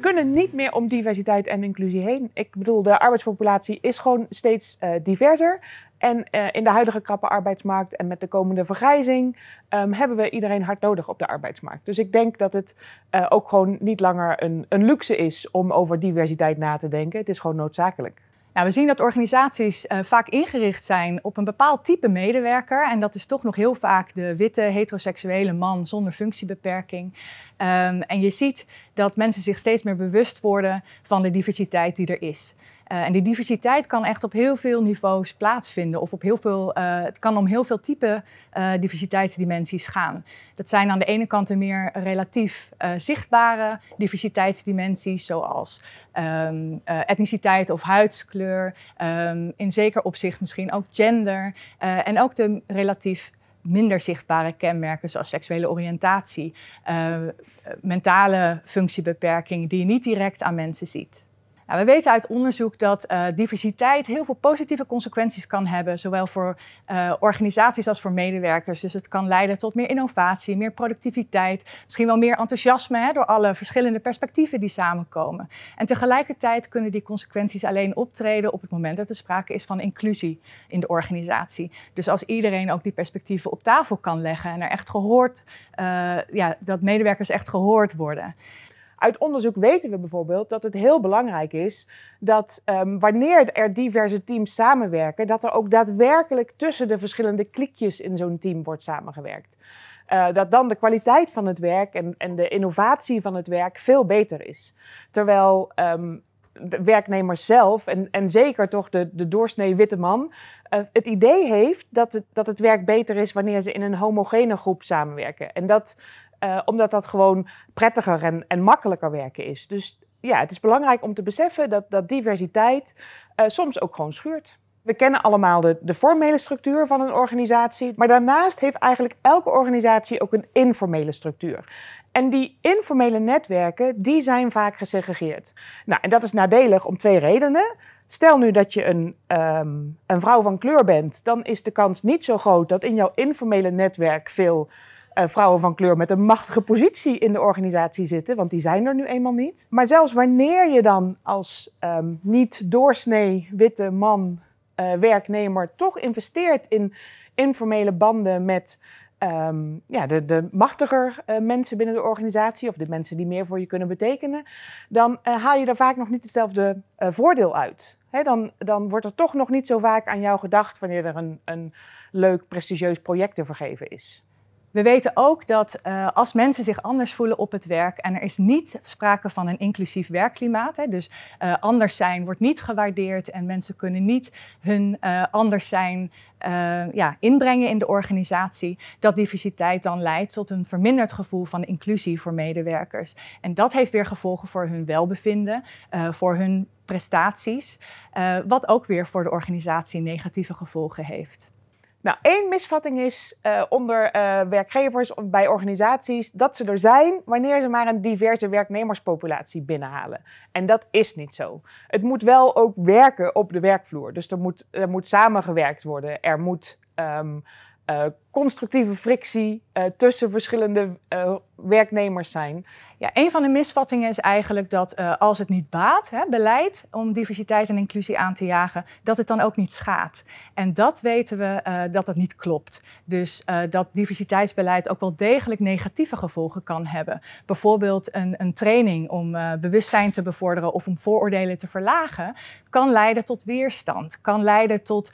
kunnen niet meer om diversiteit en inclusie heen. Ik bedoel, de arbeidspopulatie is gewoon steeds eh, diverser. En eh, in de huidige krappe arbeidsmarkt en met de komende vergrijzing ehm, hebben we iedereen hard nodig op de arbeidsmarkt. Dus ik denk dat het eh, ook gewoon niet langer een, een luxe is om over diversiteit na te denken. Het is gewoon noodzakelijk we zien dat organisaties eh, vaak ingericht zijn op een bepaald type medewerker. En dat is toch nog heel vaak de witte heteroseksuele man zonder functiebeperking. Ehm, en je ziet dat mensen zich steeds meer bewust worden van de diversiteit die er is. Eh, en die diversiteit kan echt op heel veel niveaus plaatsvinden. Of op heel veel, eh, het kan om heel veel type eh, diversiteitsdimensies gaan. Dat zijn aan de ene kant de meer relatief zichtbare diversiteitsdimensies, zoals ehm, etniciteit of huidskleur. Ehm, in zeker opzicht misschien ook gender. en ook de relatief minder zichtbare kenmerken zoals seksuele oriëntatie, mentale functiebeperking die je niet direct aan mensen ziet. Nou, we weten uit onderzoek dat eh, diversiteit heel veel positieve consequenties kan hebben, zowel voor eh, organisaties als voor medewerkers. Dus het kan leiden tot meer innovatie, meer productiviteit, misschien wel meer enthousiasme hè, door alle verschillende perspectieven die samenkomen. En tegelijkertijd kunnen die consequenties alleen optreden op het moment dat er sprake is van inclusie in de organisatie. Dus als iedereen ook die perspectieven op tafel kan leggen en er echt gehoord, eh, ja, dat medewerkers echt gehoord worden. Uit onderzoek weten we bijvoorbeeld dat het heel belangrijk is dat ehm, wanneer er diverse teams samenwerken, dat er ook daadwerkelijk tussen de verschillende klikjes in zo'n team wordt samengewerkt. Eh, dat dan de kwaliteit van het werk en, en de innovatie van het werk veel beter is. Terwijl ehm, de werknemers zelf, en, en zeker toch de, de doorsnee witte man, eh, het idee heeft dat het, dat het werk beter is wanneer ze in een homogene groep samenwerken. En dat eh, omdat dat gewoon prettiger en, en makkelijker werken is. Dus ja, het is belangrijk om te beseffen dat, dat diversiteit eh, soms ook gewoon schuurt. We kennen allemaal de, de formele structuur van een organisatie, maar daarnaast heeft eigenlijk elke organisatie ook een informele structuur. En die informele netwerken, die zijn vaak gesegregeerd. Nou, en dat is nadelig om twee redenen. Stel nu dat je een, ehm, een vrouw van kleur bent, dan is de kans niet zo groot dat in jouw informele netwerk veel eh, vrouwen van kleur met een machtige positie in de organisatie zitten, want die zijn er nu eenmaal niet. Maar zelfs wanneer je dan als ehm, niet doorsnee witte man eh, werknemer toch investeert in informele banden met ehm, ja, de, de machtiger eh, mensen binnen de organisatie of de mensen die meer voor je kunnen betekenen, dan haal je daar vaak nog niet hetzelfde voordeel uit. dan, dan wordt er toch nog niet zo vaak aan jou gedacht wanneer er een, een leuk, prestigieus project te vergeven is. We weten ook dat eh, als mensen zich anders voelen op het werk en er is niet sprake van een inclusief werkklimaat, hè, dus eh, anders zijn wordt niet gewaardeerd en mensen kunnen niet hun eh, anders zijn ja, inbrengen in de organisatie, dat diversiteit dan leidt tot een verminderd gevoel van inclusie voor medewerkers. En dat heeft weer gevolgen voor hun welbevinden, voor hun prestaties, wat ook weer voor de organisatie negatieve gevolgen heeft. Nou, één misvatting is eh, onder uh, werkgevers bij organisaties dat ze er zijn wanneer ze maar een diverse werknemerspopulatie binnenhalen. En dat is niet zo. Het moet wel ook werken op de werkvloer. Dus er moet, er moet samengewerkt worden. Er moet ehm, eh, constructieve frictie eh, tussen verschillende eh, werknemers zijn. Ja, een van de misvattingen is eigenlijk dat eh, als het niet baat, hè, beleid om diversiteit en inclusie aan te jagen, dat het dan ook niet schaadt. En dat weten we dat dat niet klopt. Dus dat diversiteitsbeleid ook wel degelijk negatieve gevolgen kan hebben. Bijvoorbeeld een, een training om bewustzijn te bevorderen of om vooroordelen te verlagen, kan leiden tot weerstand, kan leiden tot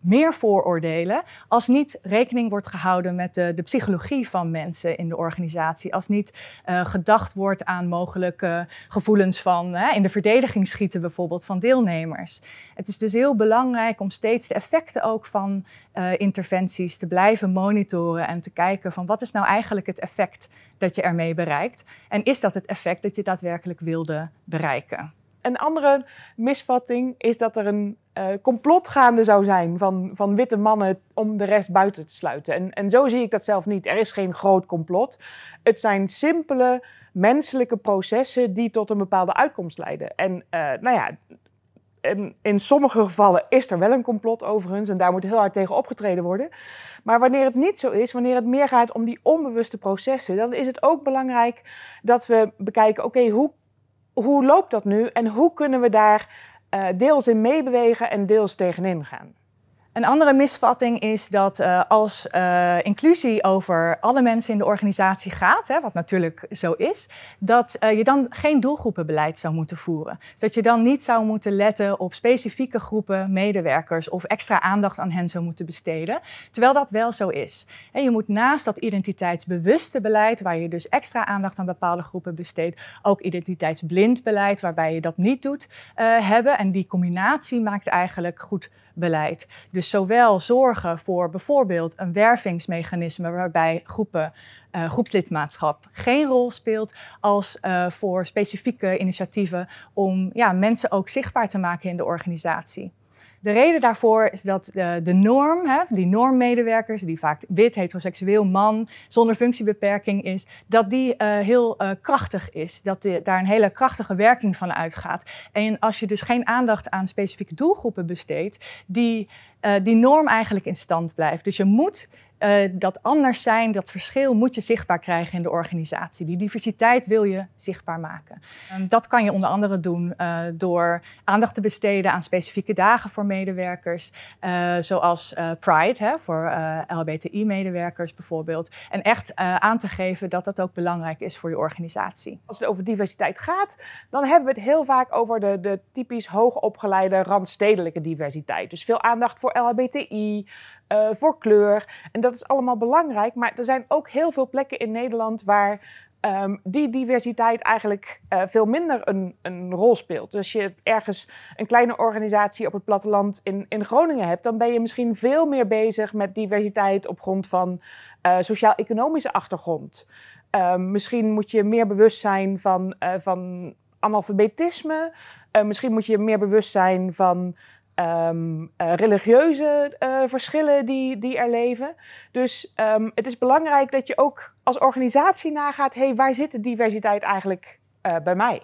meer vooroordelen als niet wordt gehouden met de, de psychologie van mensen in de organisatie. Als niet eh, gedacht wordt aan mogelijke gevoelens van in de verdediging schieten bijvoorbeeld van deelnemers. Het is dus heel belangrijk om steeds de effecten ook van eh, interventies te blijven monitoren en te kijken van wat is nou eigenlijk het effect dat je ermee bereikt en is dat het effect dat je daadwerkelijk wilde bereiken. Een andere misvatting is dat er een eh, complotgaande complot gaande zou zijn van, van witte mannen om de rest buiten te sluiten. En, en zo zie ik dat zelf niet. Er is geen groot complot. Het zijn simpele menselijke processen die tot een bepaalde uitkomst leiden. En eh, nou ja, in, in, sommige gevallen is er wel een complot overigens en daar moet heel hard tegen opgetreden worden. Maar wanneer het niet zo is, wanneer het meer gaat om die onbewuste processen, dan is het ook belangrijk dat we bekijken: oké, hoe, hoe loopt dat nu en hoe kunnen we daar eh, deels in meebewegen en deels tegenin gaan. Een andere misvatting is dat eh, als eh, inclusie over alle mensen in de organisatie gaat, hè, wat natuurlijk zo is, dat eh, je dan geen doelgroepenbeleid zou moeten voeren. Dus dat je dan niet zou moeten letten op specifieke groepen medewerkers of extra aandacht aan hen zou moeten besteden, terwijl dat wel zo is. je moet naast dat identiteitsbewuste beleid, waar je dus extra aandacht aan bepaalde groepen besteedt, ook identiteitsblind beleid, waarbij je dat niet doet, hebben. En die combinatie maakt eigenlijk goed beleid. Dus dus zowel zorgen voor bijvoorbeeld een wervingsmechanisme waarbij groepen, eh, groepslidmaatschap geen rol speelt, als eh, voor specifieke initiatieven om ja, mensen ook zichtbaar te maken in de organisatie. De reden daarvoor is dat de, eh, de norm, hè, die normmedewerkers, die vaak wit, heteroseksueel, man, zonder functiebeperking is, dat die eh, heel eh, krachtig is. Dat daar een hele krachtige werking van uitgaat. En als je dus geen aandacht aan specifieke doelgroepen besteedt, die die norm eigenlijk in stand blijft. Dus je moet eh, dat anders zijn, dat verschil moet je zichtbaar krijgen in de organisatie. Die diversiteit wil je zichtbaar maken. dat kan je onder andere doen eh, door aandacht te besteden aan specifieke dagen voor medewerkers, eh, zoals Pride hè, voor LBTI-medewerkers bijvoorbeeld. En echt aan te geven dat dat ook belangrijk is voor je organisatie. Als het over diversiteit gaat, dan hebben we het heel vaak over de, de typisch hoogopgeleide randstedelijke diversiteit. Dus veel aandacht voor LHBTI, eh, voor kleur. En dat is allemaal belangrijk. Maar er zijn ook heel veel plekken in Nederland waar ehm, die diversiteit eigenlijk eh, veel minder een, een, rol speelt. Dus je ergens een kleine organisatie op het platteland in, in Groningen hebt, dan ben je misschien veel meer bezig met diversiteit op grond van eh, sociaal-economische achtergrond. Ehm, misschien moet je meer bewust zijn van, van analfabetisme. misschien moet je meer bewust zijn van Ehm, eh, religieuze eh, verschillen die, die er leven. Dus ehm, het is belangrijk dat je ook als organisatie nagaat: hé, hey, waar zit de diversiteit eigenlijk eh, bij mij?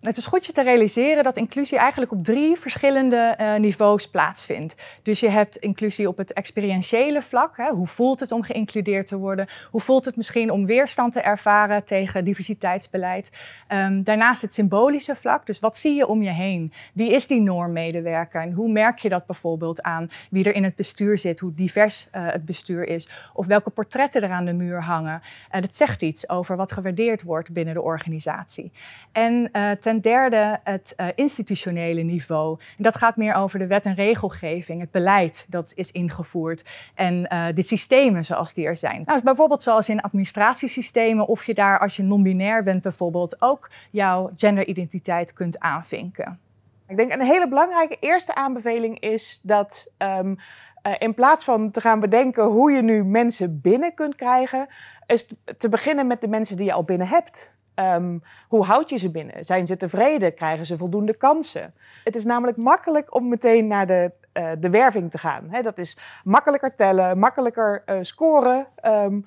het is goed je te realiseren dat inclusie eigenlijk op drie verschillende eh, niveaus plaatsvindt. Dus je hebt inclusie op het experientiële vlak. Hè. Hoe voelt het om geïncludeerd te worden? Hoe voelt het misschien om weerstand te ervaren tegen diversiteitsbeleid? Ehm, daarnaast het symbolische vlak. Dus wat zie je om je heen? Wie is die normmedewerker? En hoe merk je dat bijvoorbeeld aan wie er in het bestuur zit? Hoe divers eh, het bestuur is? Of welke portretten er aan de muur hangen? dat zegt iets over wat gewaardeerd wordt binnen de organisatie. En ten eh, Ten derde het eh, institutionele niveau. En dat gaat meer over de wet en regelgeving, het beleid dat is ingevoerd en eh, de systemen zoals die er zijn. Nou, bijvoorbeeld zoals in administratiesystemen of je daar als je non-binair bent bijvoorbeeld ook jouw genderidentiteit kunt aanvinken. Ik denk een hele belangrijke eerste aanbeveling is dat ehm, eh, in plaats van te gaan bedenken hoe je nu mensen binnen kunt krijgen, is te beginnen met de mensen die je al binnen hebt. Ehm, hoe houd je ze binnen? Zijn ze tevreden? Krijgen ze voldoende kansen? Het is namelijk makkelijk om meteen naar de, eh, de werving te gaan. dat is makkelijker tellen, makkelijker eh, scoren. Ehm,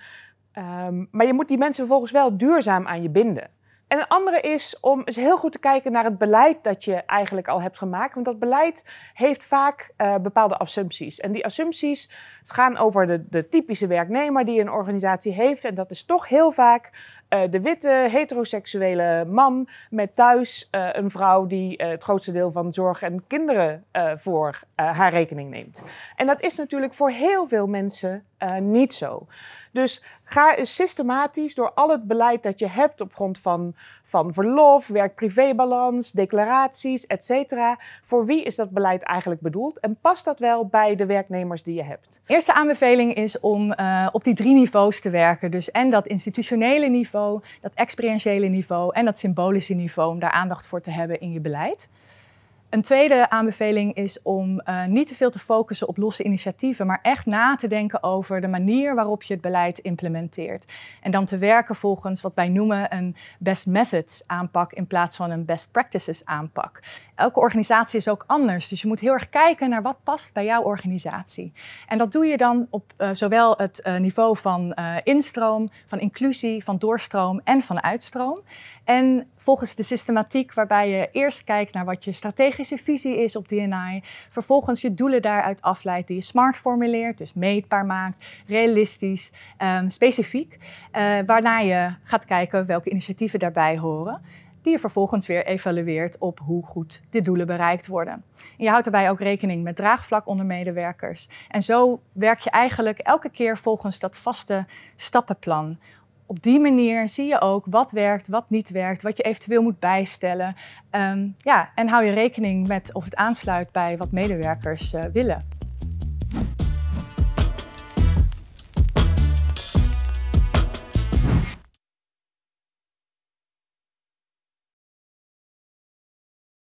ehm, maar je moet die mensen vervolgens wel duurzaam aan je binden. En een andere is om eens heel goed te kijken naar het beleid dat je eigenlijk al hebt gemaakt. Want dat beleid heeft vaak eh, bepaalde assumpties. En die assumpties gaan over de, de, typische werknemer die een organisatie heeft. En dat is toch heel vaak eh, de witte heteroseksuele man met thuis eh, een vrouw die eh, het grootste deel van zorg en kinderen voor haar rekening neemt. En dat is natuurlijk voor heel veel mensen eh, niet zo. Dus ga systematisch door al het beleid dat je hebt op grond van, van verlof, werk-privébalans, declaraties, etc. Voor wie is dat beleid eigenlijk bedoeld en past dat wel bij de werknemers die je hebt? Eerste aanbeveling is om eh, op die drie niveaus te werken. Dus en dat institutionele niveau, dat experientiële niveau en dat symbolische niveau, om daar aandacht voor te hebben in je beleid. Een tweede aanbeveling is om eh, niet te veel te focussen op losse initiatieven, maar echt na te denken over de manier waarop je het beleid implementeert. En dan te werken volgens wat wij noemen een best methods aanpak in plaats van een best practices aanpak elke organisatie is ook anders. Dus je moet heel erg kijken naar wat past bij jouw organisatie. En dat doe je dan op eh, zowel het eh, niveau van eh, instroom, van inclusie, van doorstroom en van uitstroom. En volgens de systematiek waarbij je eerst kijkt naar wat je strategische visie is op D&I, vervolgens je doelen daaruit afleidt die je smart formuleert, dus meetbaar maakt, realistisch, ehm, specifiek, waarna je gaat kijken welke initiatieven daarbij horen die je vervolgens weer evalueert op hoe goed de doelen bereikt worden. En je houdt daarbij ook rekening met draagvlak onder medewerkers. En zo werk je eigenlijk elke keer volgens dat vaste stappenplan. Op die manier zie je ook wat werkt, wat niet werkt, wat je eventueel moet bijstellen. Ehm, ja, en hou je rekening met of het aansluit bij wat medewerkers eh, willen.